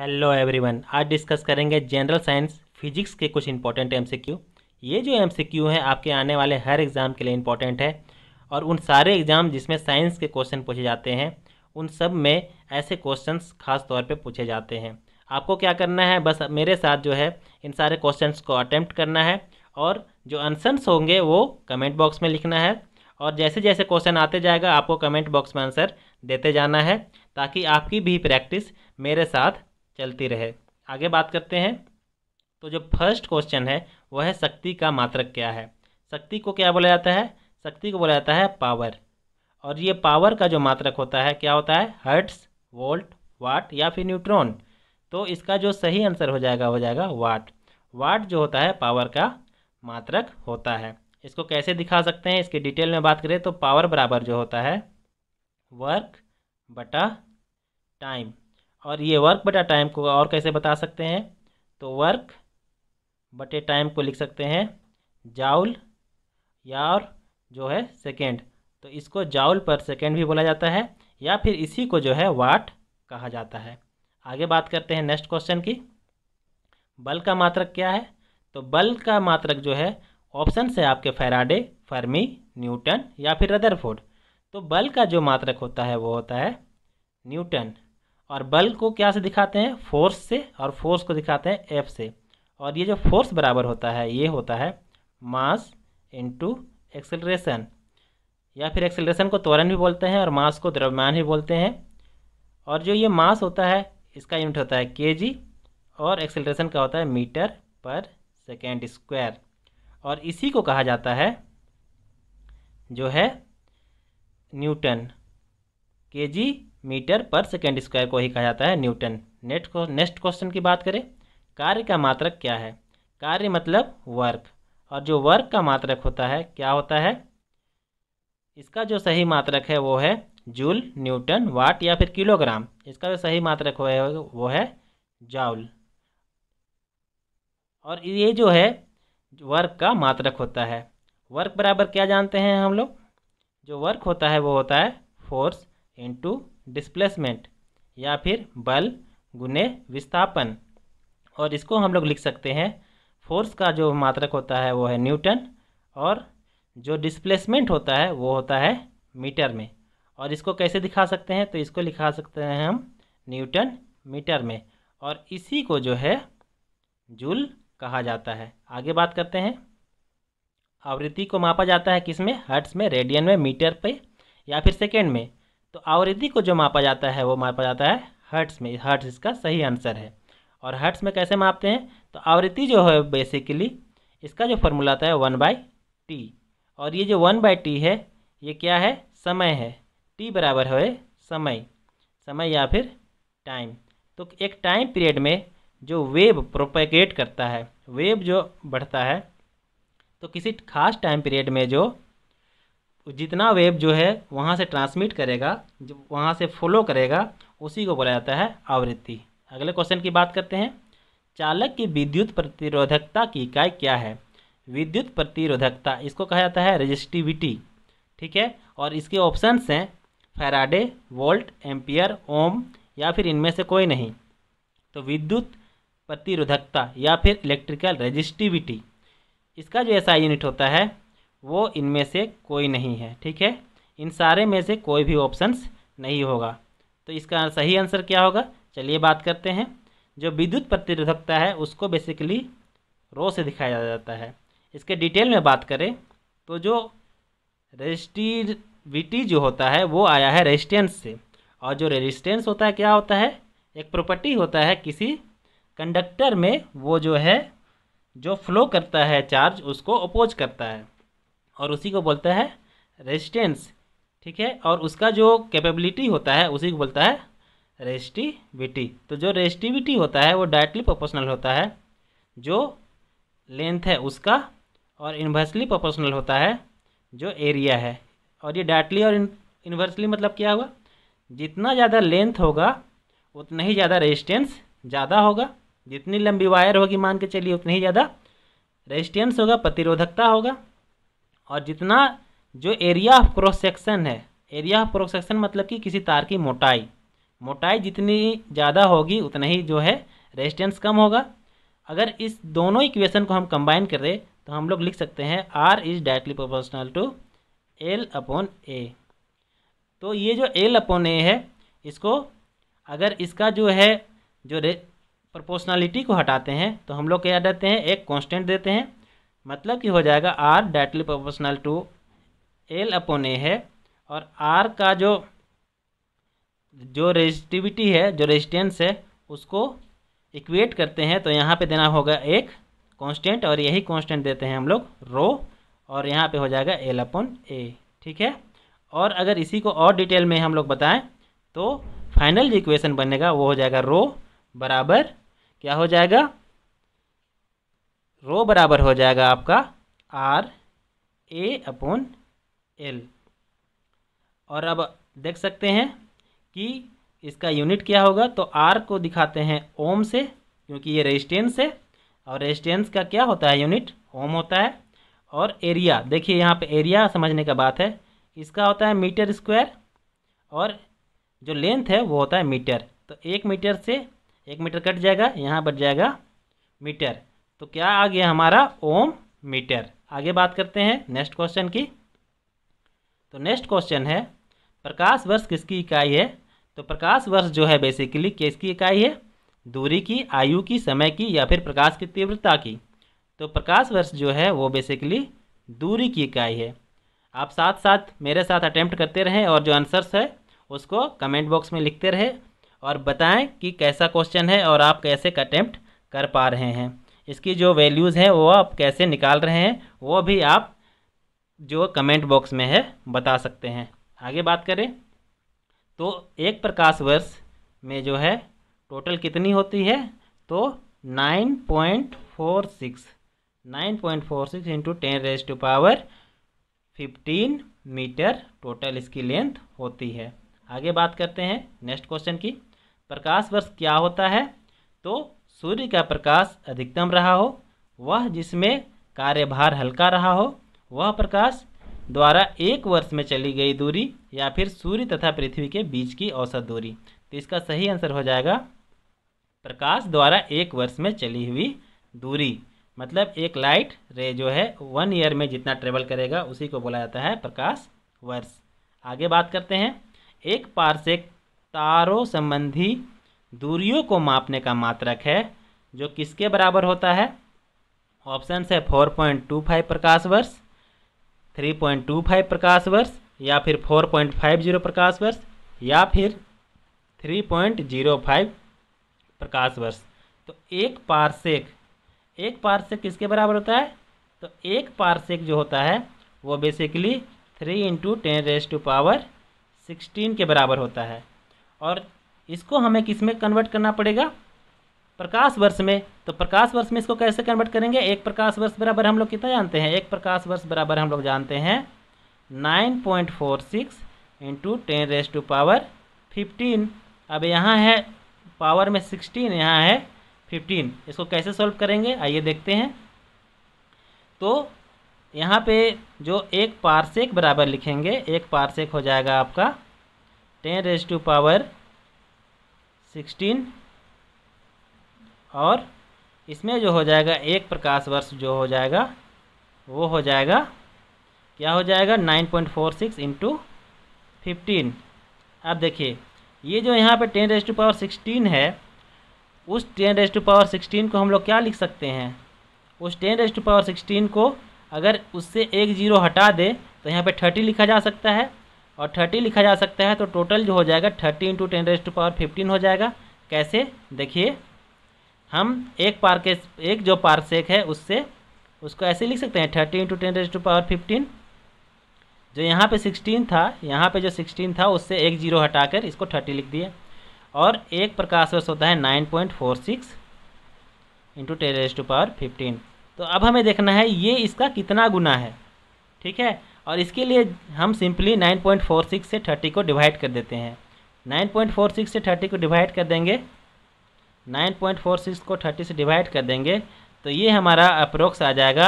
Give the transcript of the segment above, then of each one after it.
hello everyone आज discuss करेंगे general science physics के कुछ इंपॉर्टेंट एमसीक्यू ये जो एमसीक्यू हैं आपके आने वाले हर एग्ज़ाम के लिए इंपॉर्टेंट है और उन सारे एग्ज़ाम जिसमें साइंस के क्वेश्चन पूछे जाते हैं उन सब में ऐसे क्वेश्चंस खास तौर पे पूछे जाते हैं आपको क्या करना है बस मेरे साथ जो है इन सारे क्वेश्चन को अटैम्प्ट करना है और जो आंसर्स होंगे वो कमेंट बॉक्स में लिखना है और जैसे जैसे क्वेश्चन आते जाएगा आपको कमेंट बॉक्स में आंसर देते जाना है ताकि आपकी भी प्रैक्टिस मेरे साथ चलती रहे आगे बात करते हैं तो जो फर्स्ट क्वेश्चन है वह है शक्ति का मात्रक क्या है शक्ति को क्या बोला जाता है शक्ति को बोला जाता है पावर और ये पावर का जो मात्रक होता है क्या होता है हर्ट्स वोल्ट वाट या फिर न्यूट्रॉन तो इसका जो सही आंसर हो जाएगा हो जाएगा वाट वाट जो होता है पावर का मात्रक होता है इसको कैसे दिखा सकते हैं इसके डिटेल में बात करें तो पावर बराबर जो होता है वर्क बटा टाइम और ये वर्क बटा टाइम को और कैसे बता सकते हैं तो वर्क बटे टाइम को लिख सकते हैं जाउल या और जो है सेकेंड तो इसको जाउल पर सेकेंड भी बोला जाता है या फिर इसी को जो है वाट कहा जाता है आगे बात करते हैं नेक्स्ट क्वेश्चन की बल का मात्रक क्या है तो बल का मात्रक जो है ऑप्शन से आपके फेराडे फर्मी न्यूटन या फिर रदरफोर्ड तो बल का जो मात्रक होता है वो होता है न्यूटन और बल को क्या से दिखाते हैं फोर्स से और फोर्स को दिखाते हैं एफ से और ये जो फोर्स बराबर होता है ये होता है मास इंटू एक्सेलरेशन या फिर एक्सेलरेशन को त्वरण भी बोलते हैं और मास को द्रव्यमान भी बोलते हैं और जो ये मास होता है इसका यूनिट होता है के और एक्सेलरेशन का होता है मीटर पर सेकेंड स्क्वायर और इसी को कहा जाता है जो है newton K G metre per second square को ही कहा जाता है न्यूटन नेक्स्ट नेक्स्ट क्वेश्चन की बात करें कार्य का मात्रक क्या है कार्य मतलब वर्क और जो वर्क का मात्रक होता है क्या होता है इसका जो सही मात्रक है वो है जूल न्यूटन वाट या फिर किलोग्राम इसका जो सही मात्रक हो वो है जाउल और ये जो है वर्क का मात्रक होता है वर्क बराबर क्या जानते हैं हम लोग जो वर्क होता है वो होता है फोर्स इंटू डिस्प्लेसमेंट या फिर बल गुने विस्थापन और इसको हम लोग लिख सकते हैं फोर्स का जो मात्रक होता है वो है न्यूटन और जो डिस्प्लेसमेंट होता है वो होता है मीटर में और इसको कैसे दिखा सकते हैं तो इसको लिखा सकते हैं हम न्यूटन मीटर में और इसी को जो है जूल कहा जाता है आगे बात करते हैं आवृत्ति को मापा जाता है किस में हर्ट्स में रेडियन में मीटर पे या फिर सेकेंड में तो आवृत्ति को जो मापा जाता है वो मापा जाता है हर्ट्स में हर्ट्स इसका सही आंसर है और हर्ट्स में कैसे मापते हैं तो आवृत्ति जो है बेसिकली इसका जो फॉर्मूला आता है वन बाई टी और ये जो वन बाई टी है ये क्या है समय है टी बराबर है समय समय या फिर टाइम तो एक टाइम पीरियड में जो वेव प्रोपेगेट करता है वेव जो बढ़ता है तो किसी खास टाइम पीरियड में जो तो जितना वेव जो है वहाँ से ट्रांसमिट करेगा जो वहाँ से फॉलो करेगा उसी को बोला जाता है आवृत्ति अगले क्वेश्चन की बात करते हैं चालक की विद्युत प्रतिरोधकता की इकाई क्या है विद्युत प्रतिरोधकता इसको कहा जाता है रजिस्टिविटी ठीक है और इसके ऑप्शंस हैं फैराडे वोल्ट एम्पियर ओम या फिर इनमें से कोई नहीं तो विद्युत प्रतिरोधकता या फिर इलेक्ट्रिकल रजिस्टिविटी इसका जो ऐसा यूनिट होता है वो इनमें से कोई नहीं है ठीक है इन सारे में से कोई भी ऑप्शंस नहीं होगा तो इसका सही आंसर क्या होगा चलिए बात करते हैं जो विद्युत प्रतिरोधकता है उसको बेसिकली रो से दिखाया जाता है इसके डिटेल में बात करें तो जो रजिस्टिविटी जो होता है वो आया है रेजिस्टेंस से और जो रेजिस्टेंस होता है क्या होता है एक प्रॉपर्टी होता है किसी कंडक्टर में वो जो है जो फ्लो करता है चार्ज उसको अपोज करता है और उसी को बोलता है रेजिस्टेंस ठीक है और उसका जो कैपेबिलिटी होता है उसी को बोलता है रेजिस्टिविटी तो जो रेजिस्टिविटी होता है वो डायरेक्टली प्रोपोर्शनल होता है जो लेंथ है उसका और इन्वर्सली प्रोपोर्शनल होता है जो एरिया है और ये डायरेक्टली और इन्वर्सली मतलब क्या हुआ जितना ज़्यादा लेंथ होगा उतना ही ज़्यादा रेजिस्टेंस ज़्यादा होगा जितनी लंबी वायर होगी मान के चलिए उतनी ही ज़्यादा रेजिस्टेंस होगा प्रतिरोधकता होगा और जितना जो एरिया ऑफ क्रॉस सेक्शन है एरिया ऑफ क्रॉस सेक्शन मतलब कि किसी तार की मोटाई मोटाई जितनी ज़्यादा होगी उतना ही जो है रेजिस्टेंस कम होगा अगर इस दोनों इक्वेशन को हम कंबाइन कर तो हम लोग लिख सकते हैं R is directly proportional to L upon A तो ये जो एल अपॉन ए है इसको अगर इसका जो है जो प्रोपोर्शनलिटी को हटाते हैं तो हम लोग क्या देते हैं एक कॉन्स्टेंट देते हैं मतलब कि हो जाएगा R directly proportional to L upon A है और आर का जो जो रेजिस्टिविटी है जो रेजिस्टेंस है उसको इक्वेट करते हैं तो यहाँ पे देना होगा एक कांस्टेंट और यही कांस्टेंट देते हैं हम लोग रो और यहाँ पे हो जाएगा एल अपन ए ठीक है और अगर इसी को और डिटेल में हम लोग बताएं तो फाइनल जो इक्वेशन बनेगा वो हो जाएगा रो बराबर क्या हो जाएगा रो बराबर हो जाएगा आपका आर ए अपॉन एल और अब देख सकते हैं कि इसका यूनिट क्या होगा तो आर को दिखाते हैं ओम से क्योंकि ये रेजिस्टेंस है और रेजिस्टेंस का क्या होता है यूनिट ओम होता है और एरिया देखिए यहाँ पे एरिया समझने का बात है इसका होता है मीटर स्क्वायर और जो लेंथ है वो होता है मीटर तो एक मीटर से एक मीटर कट जाएगा यहाँ बच जाएगा मीटर तो क्या आ गया हमारा ओम मीटर आगे बात करते हैं नेक्स्ट क्वेश्चन की तो नेक्स्ट क्वेश्चन है प्रकाश वर्ष किसकी इकाई है तो प्रकाश वर्ष जो है बेसिकली किसकी इकाई है दूरी की आयु की समय की या फिर प्रकाश की तीव्रता की तो प्रकाश वर्ष जो है वो बेसिकली दूरी की इकाई है आप साथ साथ मेरे साथ अटैम्प्ट करते रहें और जो आंसर्स है उसको कमेंट बॉक्स में लिखते रहें और बताएं कि कैसा क्वेश्चन है और आप कैसे अटैम्प्ट कर पा रहे हैं इसकी जो वैल्यूज़ हैं वो आप कैसे निकाल रहे हैं वो भी आप जो कमेंट बॉक्स में है बता सकते हैं आगे बात करें तो एक प्रकाश वर्ष में जो है टोटल कितनी होती है तो nine point four six nine point four six into ten raise to power fifteen metre total इसकी लेंथ होती है आगे बात करते हैं नेक्स्ट क्वेश्चन की प्रकाश वर्ष क्या होता है तो सूर्य का प्रकाश अधिकतम रहा हो वह जिसमें कार्यभार हल्का रहा हो वह प्रकाश द्वारा एक वर्ष में चली गई दूरी या फिर सूर्य तथा पृथ्वी के बीच की औसत दूरी तो इसका सही आंसर हो जाएगा प्रकाश द्वारा एक वर्ष में चली हुई दूरी मतलब एक लाइट रे जो है वन ईयर में जितना ट्रेवल करेगा उसी को बोला जाता है प्रकाश वर्ष आगे बात करते हैं एक पार्सेक तारों संबंधी दूरियों को मापने का मात्रक है जो किसके बराबर होता है ऑप्शन है फोर पॉइंट टू फाइव प्रकाश वर्ष थ्री पॉइंट टू फाइव प्रकाश वर्ष या फिर फोर पॉइंट फाइव जीरो प्रकाश वर्ष या फिर थ्री पॉइंट जीरो फाइव प्रकाश वर्ष तो एक पारसेक एक पारसेक किसके बराबर होता है तो एक पारसेक जो होता है वो basically three into ten raise to power sixteen के बराबर होता है और इसको हमें किस में कन्वर्ट करना पड़ेगा प्रकाश वर्ष में तो प्रकाश वर्ष में इसको कैसे कन्वर्ट करेंगे एक प्रकाश वर्ष बराबर हम लोग कितना जानते हैं एक प्रकाश वर्ष बराबर हम लोग जानते हैं nine point four six into ten raise to power fifteen अब यहाँ है पावर में सिक्सटीन यहाँ है फिफ्टीन इसको कैसे सॉल्व करेंगे आइए देखते हैं तो यहाँ पे जो एक पार्सेक बराबर लिखेंगे एक पारसेक हो जाएगा आपका ten raise to power sixteen और इसमें जो हो जाएगा एक प्रकाश वर्ष जो हो जाएगा वो हो जाएगा क्या हो जाएगा nine point four six into fifteen अब देखिए ये जो यहाँ पे ten raise to power sixteen है उस ten raise to power sixteen को हम लोग क्या लिख सकते हैं उस ten raise to power sixteen को अगर उससे एक जीरो हटा दे तो यहाँ पे थर्टी लिखा जा सकता है और थर्टी लिखा जा सकता है तो टोटल जो हो जाएगा thirty into ten raised to power fifteen हो जाएगा कैसे देखिए हम एक पार के एक जो पार सेक है उससे उसको ऐसे लिख सकते हैं thirty into ten raised to power fifteen जो यहाँ पे सिक्सटीन था यहाँ पे जो सिक्सटीन था उससे एक जीरो हटाकर इसको थर्टी लिख दिए और एक प्रकाश वर्ष होता है nine point four six into ten raise to power fifteen तो अब हमें देखना है ये इसका कितना गुना है ठीक है और इसके लिए हम सिंपली 9.46 से 30 को डिवाइड कर देते हैं 9.46 से 30 को डिवाइड कर देंगे 9.46 को 30 से डिवाइड कर देंगे तो ये हमारा अप्रोक्स आ जाएगा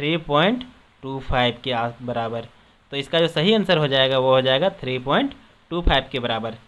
3.25 के बराबर तो इसका जो सही आंसर हो जाएगा वो हो जाएगा 3.25 के बराबर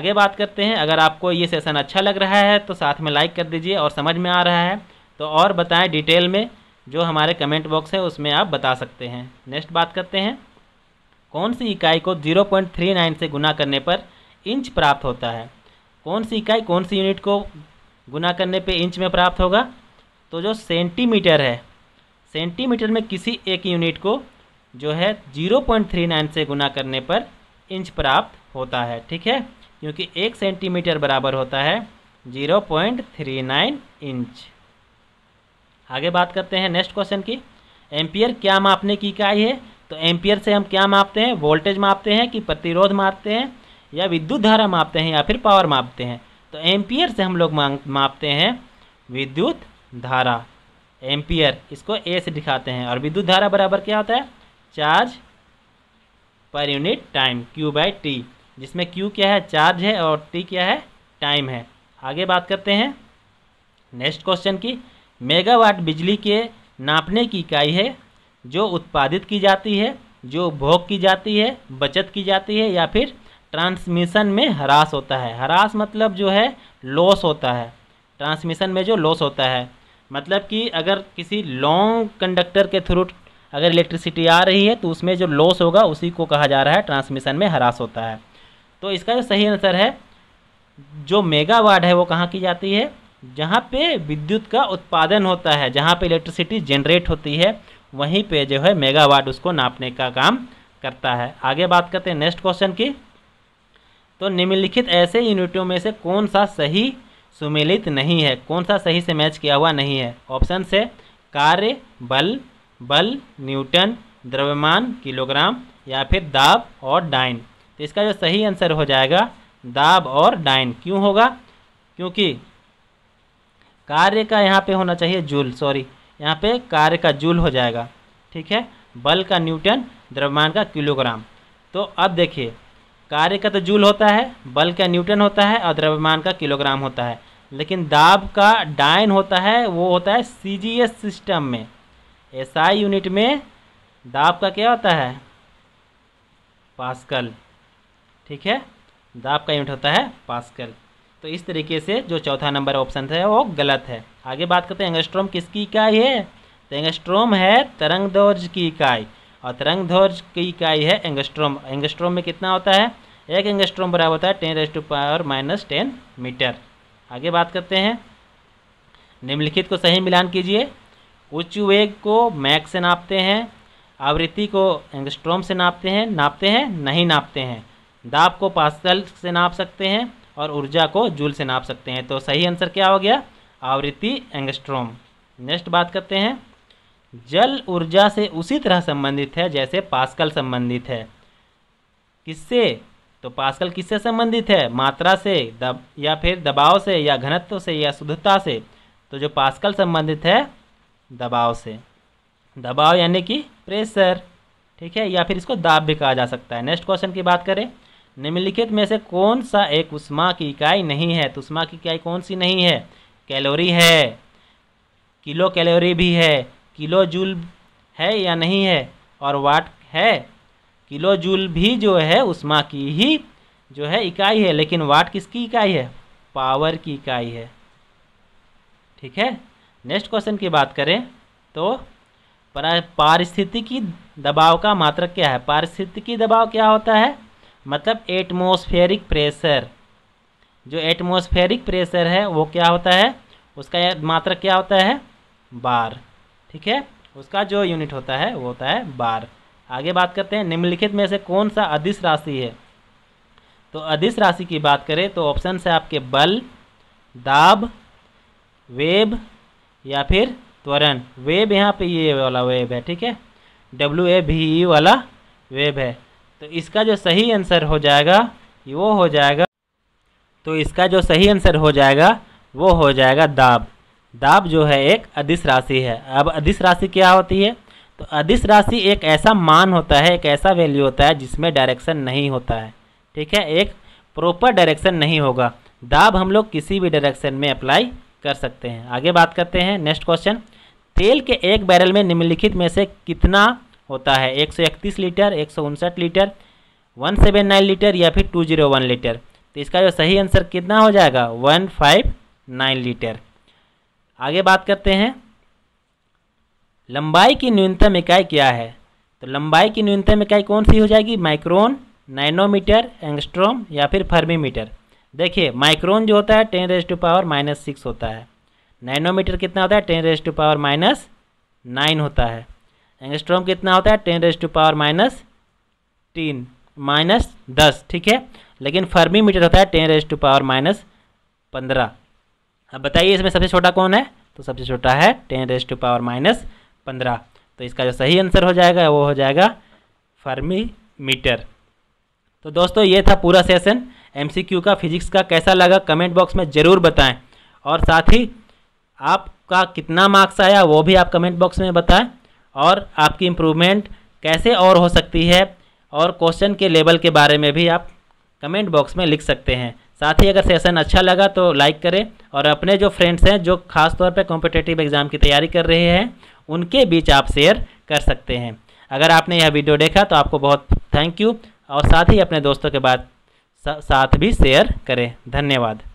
आगे बात करते हैं अगर आपको ये सेशन अच्छा लग रहा है तो साथ में लाइक कर दीजिए और समझ में आ रहा है तो और बताएँ डिटेल में जो हमारे कमेंट बॉक्स है उसमें आप बता सकते हैं नेक्स्ट बात करते हैं कौन सी इकाई को 0.39 से गुना करने पर इंच प्राप्त होता है कौन सी इकाई कौन सी यूनिट को गुना करने पर इंच में प्राप्त होगा तो जो सेंटीमीटर है सेंटीमीटर में किसी एक यूनिट को जो है 0.39 से गुना करने पर इंच प्राप्त होता है ठीक है क्योंकि एक सेंटीमीटर बराबर होता है 0.39 इंच आगे बात करते हैं नेक्स्ट क्वेश्चन की एम्पियर क्या मापने की इकाई है तो एम्पियर से हम क्या मापते हैं वोल्टेज मापते हैं कि प्रतिरोध मापते हैं या विद्युत धारा मापते हैं या फिर पावर मापते हैं तो एम्पियर से हम लोग मापते हैं विद्युत धारा एम्पियर इसको ए से दिखाते हैं और विद्युत धारा बराबर क्या होता है charge per unit time Q by T जिसमें क्यू क्या है चार्ज है और टी क्या है टाइम है आगे बात करते हैं नेक्स्ट क्वेश्चन की मेगावाट बिजली के नापने की इकाई है जो उत्पादित की जाती है जो उपभोग की जाती है बचत की जाती है या फिर ट्रांसमिशन में ह्रास होता है हरास मतलब जो है लॉस होता है ट्रांसमिशन में जो लॉस होता है मतलब कि अगर किसी लॉन्ग कंडक्टर के थ्रू अगर इलेक्ट्रिसिटी आ रही है तो उसमें जो लॉस होगा उसी को कहा जा रहा है ट्रांसमिशन में ह्रास होता है तो इसका जो सही आंसर है जो मेगावाट है वो कहाँ की जाती है जहाँ पे विद्युत का उत्पादन होता है जहाँ पे इलेक्ट्रिसिटी जनरेट होती है वहीं पे जो है मेगावाट उसको नापने का काम करता है आगे बात करते हैं नेक्स्ट क्वेश्चन की तो निम्नलिखित ऐसे यूनिटों में से कौन सा सही सुमेलित नहीं है कौन सा सही से मैच किया हुआ नहीं है ऑप्शन से कार्य बल बल न्यूटन द्रव्यमान किलोग्राम या फिर दाब और डाइन तो इसका जो सही आंसर हो जाएगा दाब और डाइन क्यों होगा क्योंकि कार्य का यहाँ पे होना चाहिए जूल सॉरी यहाँ पे कार्य का जूल हो जाएगा ठीक है बल का न्यूटन द्रव्यमान का किलोग्राम तो अब देखिए कार्य का तो जूल होता है बल का न्यूटन होता है और द्रव्यमान का किलोग्राम होता है लेकिन दाब का डाइन होता है वो होता है सी सिस्टम में एस यूनिट में दाब का क्या होता है पास्कल ठीक है दाब का यूनिट होता है पास्कल तो इस तरीके से जो चौथा नंबर ऑप्शन है वो गलत है आगे बात करते हैं एंगस्ट्रोम किसकी इकाई है तो एंगस्ट्रोम है तरंग दौर्ज की इकाई और तरंग दौर्ज की इकाई है एंगस्ट्रोम एंगस्ट्रोम में कितना होता है एक एंगस्ट्रोम बराबर होता है ten raise to power minus ten metre आगे बात करते हैं निम्नलिखित को सही मिलान कीजिए उच्च वेग को मैक से नापते हैं आवृत्ति को एंगस्ट्रोम से नापते हैं नापते हैं नहीं नापते हैं दाब को पास्कल से नाप सकते हैं और ऊर्जा को जूल से नाप सकते हैं तो सही आंसर क्या हो गया आवृत्ति एंगस्ट्रोम नेक्स्ट बात करते हैं जल ऊर्जा से उसी तरह संबंधित है जैसे पास्कल संबंधित है किससे तो पास्कल किससे संबंधित है मात्रा से दब या फिर दबाव से या घनत्व से या शुद्धता से तो जो पास्कल संबंधित है दबाव से दबाव यानी कि प्रेशर ठीक है या फिर इसको दाब भी कहा जा सकता है नेक्स्ट क्वेश्चन की बात करें निम्नलिखित में से कौन सा एक उष्मा की इकाई नहीं है तो उष्मा की इकाई कौन सी नहीं है कैलोरी है किलो कैलोरी भी है किलो जूल है या नहीं है और वाट है किलो जूल भी जो है उष्मा की ही जो है इकाई है लेकिन वाट किसकी इकाई है पावर की इकाई है ठीक है नेक्स्ट क्वेश्चन की बात करें तो पारिस्थितिकी दबाव का मात्रक क्या है पारिस्थितिकी दबाव क्या होता है मतलब एटमोस्फेरिक प्रेशर जो एटमोस्फेरिक प्रेशर है वो क्या होता है उसका मात्रक क्या होता है बार ठीक है उसका जो यूनिट होता है वो होता है बार आगे बात करते हैं निम्नलिखित में से कौन सा अधिस राशि है तो अधिस राशि की बात करें तो ऑप्शन है आपके बल दाब वेब या फिर त्वरण वेब यहाँ पे ये वाला वेब है ठीक है डब्ल्यू ए भी ई वाला वेब है तो इसका जो सही आंसर हो जाएगा वो हो जाएगा तो इसका जो सही आंसर हो जाएगा वो हो जाएगा दाब दाब जो है एक अधिस राशि है अब अधिस राशि क्या होती है तो अधिस राशि एक ऐसा मान होता है एक ऐसा वैल्यू होता है जिसमें डायरेक्शन नहीं होता है ठीक है एक प्रॉपर डायरेक्शन नहीं होगा दाब हम लोग किसी भी डायरेक्शन में अप्लाई कर सकते हैं आगे बात करते हैं नेक्स्ट क्वेश्चन तेल के एक बैरल में निम्नलिखित में से कितना होता है एक सौ इकतीस लीटर एक सौ उनसठ litre one seven nine litre या फिर टू जीरो वन लीटर तो इसका जो सही आंसर कितना हो जाएगा वन फाइव नाइन लीटर आगे बात करते हैं लंबाई की न्यूनतम इकाई क्या है तो लंबाई की न्यूनतम इकाई कौन सी हो जाएगी माइक्रोन नाइनोमीटर एंगस्ट्रोम या फिर फर्मीमीटर देखिए माइक्रोन जो होता है ten raise to power minus six होता है नाइनोमीटर कितना होता है ten raise to power minus nine होता है एंगस्ट्रोम कितना होता है ten raise to power minus तीन माइनस दस ठीक है लेकिन फर्मी मीटर होता है ten raise to power minus पंद्रह अब बताइए इसमें सबसे छोटा कौन है तो सबसे छोटा है ten raise to power minus पंद्रह तो इसका जो सही आंसर हो जाएगा वो हो जाएगा फर्मी मीटर तो दोस्तों ये था पूरा सेशन एम का फिजिक्स का कैसा लगा कमेंट बॉक्स में ज़रूर बताएँ और साथ ही आपका कितना मार्क्स आया वो भी आप कमेंट बॉक्स में बताएं और आपकी इम्प्रूवमेंट कैसे और हो सकती है और क्वेश्चन के लेवल के बारे में भी आप कमेंट बॉक्स में लिख सकते हैं साथ ही अगर सेशन अच्छा लगा तो लाइक करें और अपने जो फ्रेंड्स हैं जो खास तौर पे कॉम्पिटेटिव एग्ज़ाम की तैयारी कर रहे हैं उनके बीच आप शेयर कर सकते हैं अगर आपने यह वीडियो देखा तो आपको बहुत थैंक यू और साथ ही अपने दोस्तों के बाद साथ भी शेयर करें धन्यवाद